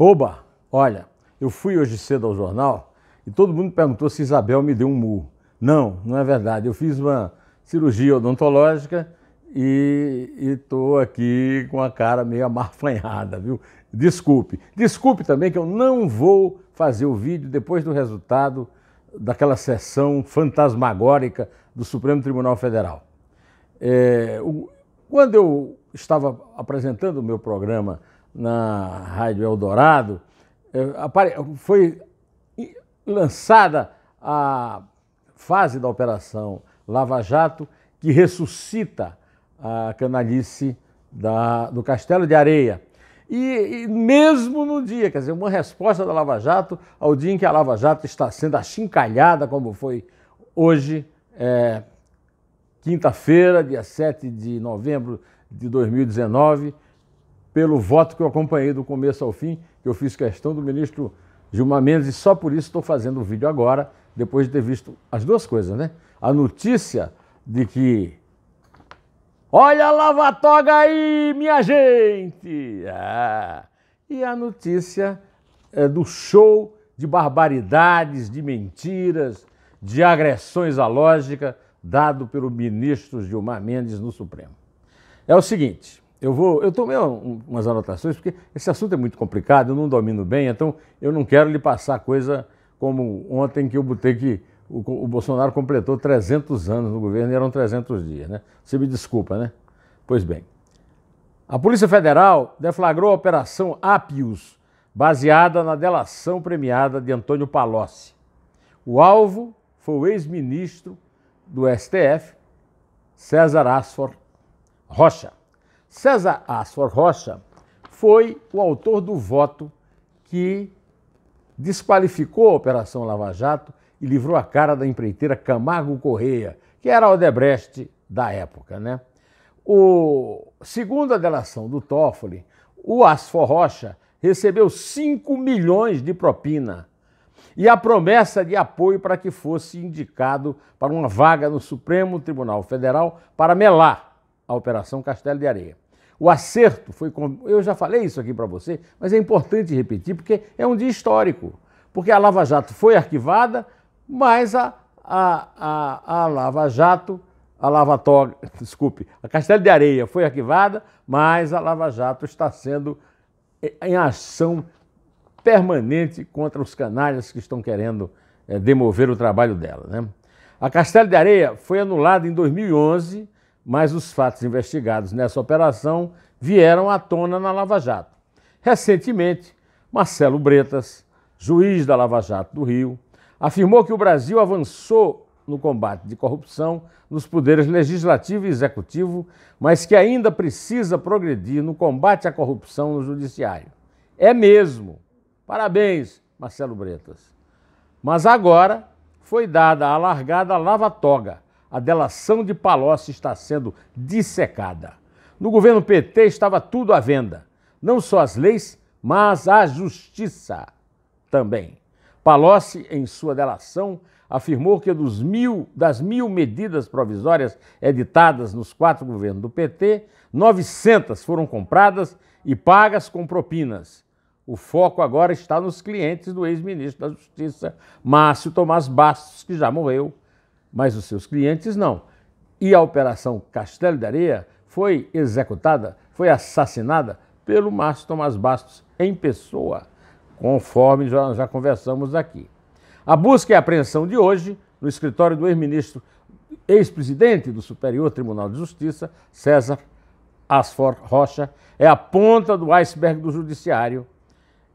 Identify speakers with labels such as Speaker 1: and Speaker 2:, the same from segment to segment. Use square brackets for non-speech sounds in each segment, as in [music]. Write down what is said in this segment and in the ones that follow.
Speaker 1: Oba, olha, eu fui hoje cedo ao jornal e todo mundo perguntou se Isabel me deu um mu. Não, não é verdade. Eu fiz uma cirurgia odontológica e estou aqui com a cara meio amarfanhada, viu? Desculpe. Desculpe também que eu não vou fazer o vídeo depois do resultado daquela sessão fantasmagórica do Supremo Tribunal Federal. É, o, quando eu estava apresentando o meu programa na Rádio Eldorado, é, foi lançada a fase da Operação Lava Jato que ressuscita a canalice da, do Castelo de Areia. E, e, mesmo no dia, quer dizer, uma resposta da Lava Jato ao dia em que a Lava Jato está sendo achincalhada, como foi hoje, é, quinta-feira, dia 7 de novembro de 2019, pelo voto que eu acompanhei do começo ao fim, que eu fiz questão do ministro Gilmar Mendes, e só por isso estou fazendo o vídeo agora, depois de ter visto as duas coisas, né? A notícia de que. Olha a lavatoga aí, minha gente! Ah, e a notícia é do show de barbaridades, de mentiras, de agressões à lógica dado pelo ministro Gilmar Mendes no Supremo. É o seguinte eu vou. Eu tomei umas anotações, porque esse assunto é muito complicado, eu não domino bem, então eu não quero lhe passar coisa como ontem que eu botei que o, o Bolsonaro completou 300 anos no governo e eram 300 dias, né? Você me desculpa, né? Pois bem. A Polícia Federal deflagrou a Operação Apius, baseada na delação premiada de Antônio Palocci. O alvo foi o ex-ministro do STF, César Asfor Rocha. César Asfor Rocha foi o autor do voto que desqualificou a Operação Lava Jato e livrou a cara da empreiteira Camargo Correia, que era a Odebrecht da época. Né? O, segundo a delação do Toffoli, o Asfor Rocha recebeu 5 milhões de propina e a promessa de apoio para que fosse indicado para uma vaga no Supremo Tribunal Federal para melar a Operação Castelo de Areia. O acerto foi. Com... Eu já falei isso aqui para você, mas é importante repetir porque é um dia histórico. Porque a Lava Jato foi arquivada, mas a, a, a, a Lava Jato, a Lava Toga, [laughs] desculpe, a Castelo de Areia foi arquivada, mas a Lava Jato está sendo eh, em ação permanente contra os canalhas que estão querendo é, demover o trabalho dela. Né? A Castelo de Areia foi anulada em 2011 mas os fatos investigados nessa operação vieram à tona na Lava Jato. Recentemente, Marcelo Bretas, juiz da Lava Jato do Rio, afirmou que o Brasil avançou no combate de corrupção nos poderes legislativo e executivo, mas que ainda precisa progredir no combate à corrupção no judiciário. É mesmo. Parabéns, Marcelo Bretas. Mas agora foi dada a largada lava-toga a delação de Palocci está sendo dissecada. No governo PT estava tudo à venda, não só as leis, mas a justiça também. Palocci, em sua delação, afirmou que dos mil, das mil medidas provisórias editadas nos quatro governos do PT, 900 foram compradas e pagas com propinas. O foco agora está nos clientes do ex-ministro da Justiça, Márcio Tomás Bastos, que já morreu, mas os seus clientes não. E a Operação Castelo de Areia foi executada, foi assassinada pelo Márcio Tomás Bastos em pessoa, conforme já, já conversamos aqui. A busca e apreensão de hoje, no escritório do ex-ministro, ex-presidente do Superior Tribunal de Justiça, César Asfor Rocha, é a ponta do iceberg do judiciário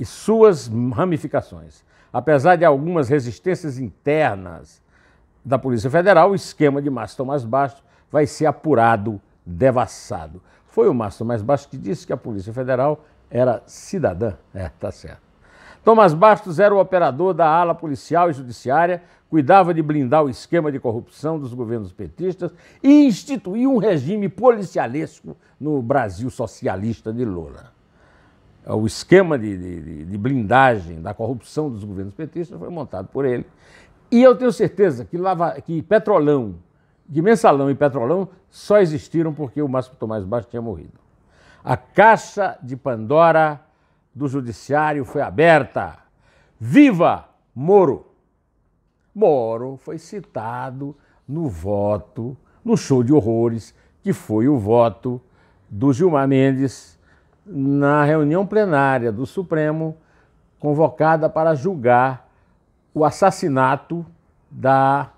Speaker 1: e suas ramificações. Apesar de algumas resistências internas da Polícia Federal, o esquema de Márcio Tomás Bastos vai ser apurado, devassado. Foi o Márcio Tomás Bastos que disse que a Polícia Federal era cidadã. É, tá certo. Tomás Bastos era o operador da ala policial e judiciária, cuidava de blindar o esquema de corrupção dos governos petistas e instituiu um regime policialesco no Brasil socialista de Lula. É, o esquema de, de, de blindagem da corrupção dos governos petistas foi montado por ele e eu tenho certeza que, Lava, que Petrolão, de Mensalão e Petrolão só existiram porque o Márcio Tomás Baixo tinha morrido. A caixa de Pandora do Judiciário foi aberta. Viva Moro! Moro foi citado no voto, no show de horrores, que foi o voto do Gilmar Mendes na reunião plenária do Supremo, convocada para julgar o assassinato da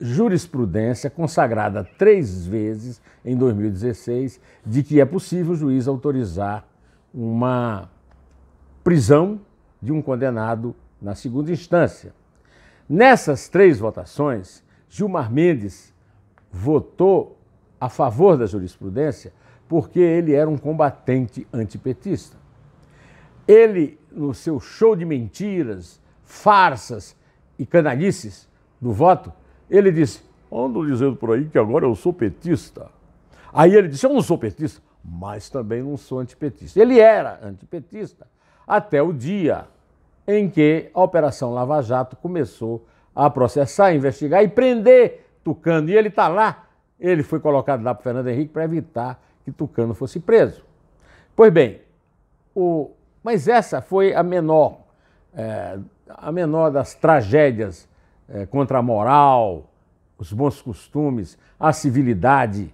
Speaker 1: jurisprudência consagrada três vezes em 2016 de que é possível o juiz autorizar uma prisão de um condenado na segunda instância. Nessas três votações, Gilmar Mendes votou a favor da jurisprudência porque ele era um combatente antipetista. Ele, no seu show de mentiras, farsas e canalices do voto, ele disse: ando dizendo por aí que agora eu sou petista. Aí ele disse: eu não sou petista, mas também não sou antipetista. Ele era antipetista até o dia em que a Operação Lava Jato começou a processar, investigar e prender Tucano. E ele está lá, ele foi colocado lá para Fernando Henrique para evitar que Tucano fosse preso. Pois bem, o... mas essa foi a menor é, a menor das tragédias é, contra a moral, os bons costumes, a civilidade,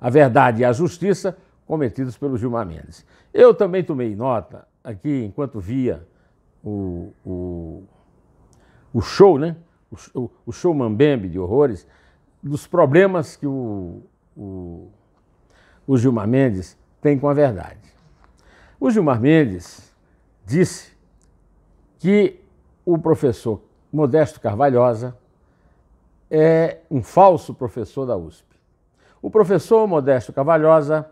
Speaker 1: a verdade e a justiça cometidos pelo Gilmar Mendes. Eu também tomei nota aqui enquanto via o, o, o show, né? O, o show Mambembe de horrores, dos problemas que o, o, o Gilmar Mendes tem com a verdade. O Gilmar Mendes disse que o professor Modesto Carvalhosa é um falso professor da USP. O professor Modesto Carvalhosa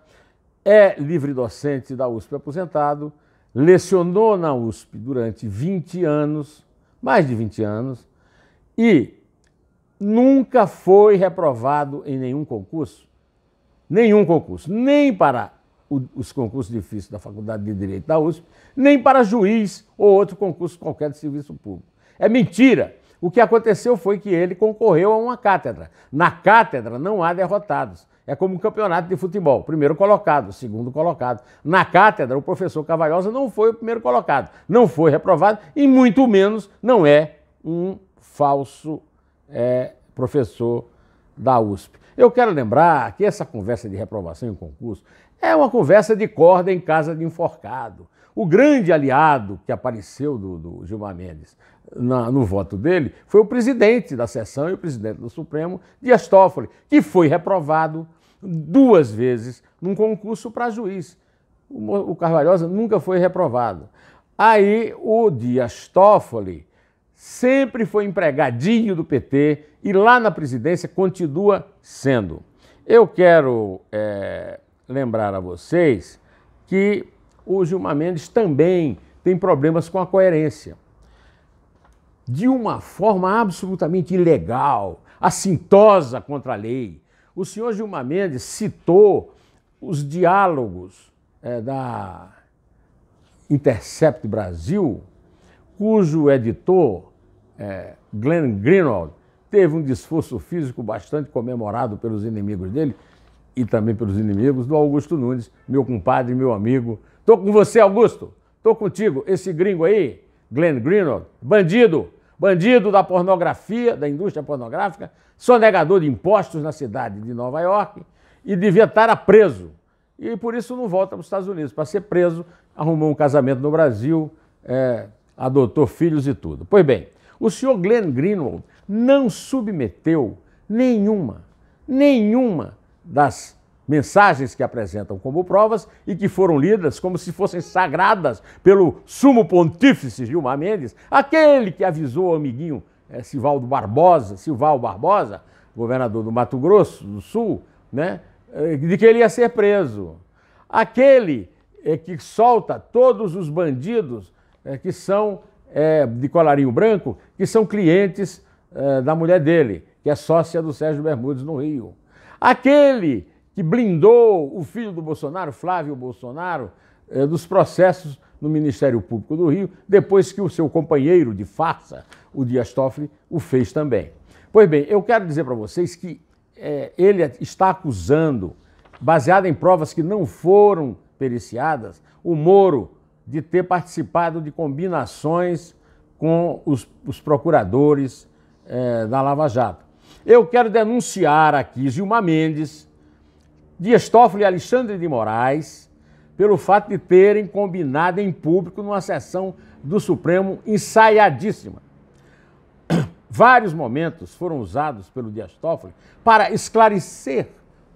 Speaker 1: é livre docente da USP aposentado, lecionou na USP durante 20 anos, mais de 20 anos, e nunca foi reprovado em nenhum concurso, nenhum concurso, nem para os concursos difíceis da Faculdade de Direito da USP, nem para juiz ou outro concurso qualquer de serviço público. É mentira! O que aconteceu foi que ele concorreu a uma cátedra. Na cátedra não há derrotados. É como um campeonato de futebol: primeiro colocado, segundo colocado. Na cátedra, o professor Cavalhosa não foi o primeiro colocado, não foi reprovado e, muito menos, não é um falso é, professor da USP. Eu quero lembrar que essa conversa de reprovação em concurso é uma conversa de corda em casa de enforcado. O grande aliado que apareceu do, do Gilmar Mendes na, no voto dele foi o presidente da sessão e o presidente do Supremo, Dias Toffoli, que foi reprovado duas vezes num concurso para juiz. O, o Carvalhosa nunca foi reprovado. Aí o Dias Toffoli sempre foi empregadinho do PT e lá na presidência continua sendo. Eu quero é, lembrar a vocês que o Gilmar Mendes também tem problemas com a coerência. De uma forma absolutamente ilegal, assintosa contra a lei, o senhor Gilmar Mendes citou os diálogos é, da Intercept Brasil, cujo editor, é, Glenn Greenwald, teve um esforço físico bastante comemorado pelos inimigos dele, e também pelos inimigos, do Augusto Nunes, meu compadre, meu amigo. Tô com você, Augusto. Tô contigo. Esse gringo aí, Glenn Greenwald, bandido, bandido da pornografia, da indústria pornográfica, sonegador de impostos na cidade de Nova York e devia estar preso. E por isso não volta para os Estados Unidos. Para ser preso, arrumou um casamento no Brasil, é, adotou filhos e tudo. Pois bem, o senhor Glenn Greenwald não submeteu nenhuma, nenhuma das mensagens que apresentam como provas e que foram lidas como se fossem sagradas pelo sumo pontífice Gilmar Mendes, aquele que avisou o amiguinho é, Barbosa, Sival Barbosa, governador do Mato Grosso do Sul, né, eh, de que ele ia ser preso. Aquele é, que solta todos os bandidos é, que são de colarinho branco, que são clientes da mulher dele, que é sócia do Sérgio Bermudes no Rio. Aquele que blindou o filho do Bolsonaro, Flávio Bolsonaro, eh, dos processos no Ministério Público do Rio, depois que o seu companheiro de farsa, o Dias Toffoli, o fez também. Pois bem, eu quero dizer para vocês que é, ele está acusando, baseado em provas que não foram periciadas, o Moro de ter participado de combinações com os, os procuradores é, da Lava Jato. Eu quero denunciar aqui Gilmar Mendes, Dias Toffoli e Alexandre de Moraes pelo fato de terem combinado em público numa sessão do Supremo ensaiadíssima. [clears throat] Vários momentos foram usados pelo Dias Toffoli para esclarecer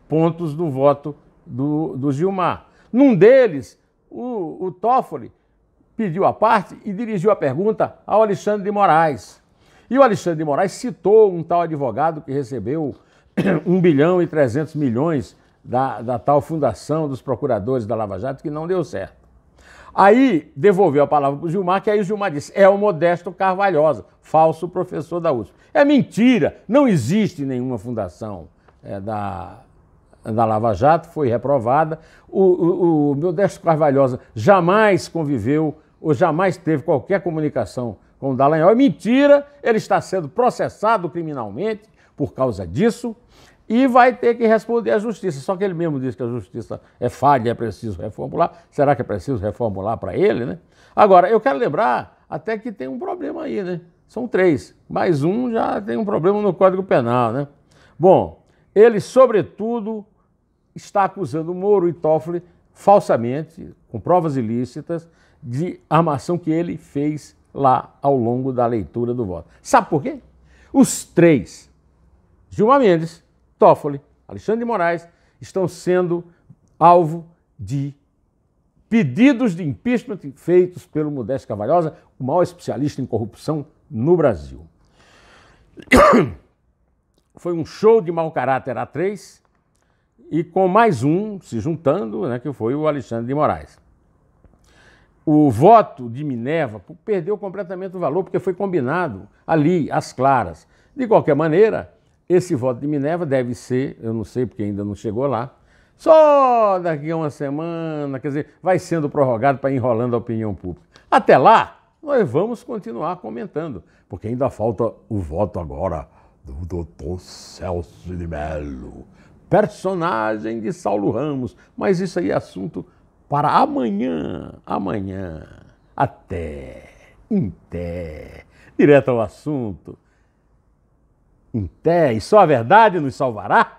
Speaker 1: pontos do voto do, do Gilmar. Num deles, o, o Toffoli pediu a parte e dirigiu a pergunta ao Alexandre de Moraes. E o Alexandre de Moraes citou um tal advogado que recebeu 1 [clears throat] bilhão e 300 milhões da, da tal fundação dos procuradores da Lava Jato, que não deu certo. Aí devolveu a palavra para o Gilmar, que aí o Gilmar disse: é o Modesto Carvalhosa, falso professor da USP. É mentira, não existe nenhuma fundação é, da, da Lava Jato, foi reprovada. O, o, o Modesto Carvalhosa jamais conviveu ou jamais teve qualquer comunicação com o Dallagnol. É mentira, ele está sendo processado criminalmente por causa disso e vai ter que responder à justiça. Só que ele mesmo diz que a justiça é falha, é preciso reformular. Será que é preciso reformular para ele, né? Agora, eu quero lembrar até que tem um problema aí, né? São três, mais um já tem um problema no Código Penal, né? Bom, ele, sobretudo, está acusando Moro e Toffoli falsamente, com provas ilícitas, de armação que ele fez lá ao longo da leitura do voto. Sabe por quê? Os três, Gilmar Mendes, Toffoli, Alexandre de Moraes, estão sendo alvo de pedidos de impeachment feitos pelo Modesto Cavalhosa, o maior especialista em corrupção no Brasil. [coughs] Foi um show de mau caráter a três e com mais um se juntando, né, que foi o Alexandre de Moraes o voto de Minerva perdeu completamente o valor, porque foi combinado ali, às claras. De qualquer maneira, esse voto de Minerva deve ser, eu não sei porque ainda não chegou lá, só daqui a uma semana, quer dizer, vai sendo prorrogado para enrolando a opinião pública. Até lá, nós vamos continuar comentando, porque ainda falta o voto agora do doutor Celso de Mello, personagem de Saulo Ramos, mas isso aí é assunto para amanhã, amanhã, até, inté, direto ao assunto. Inté, e só a verdade nos salvará?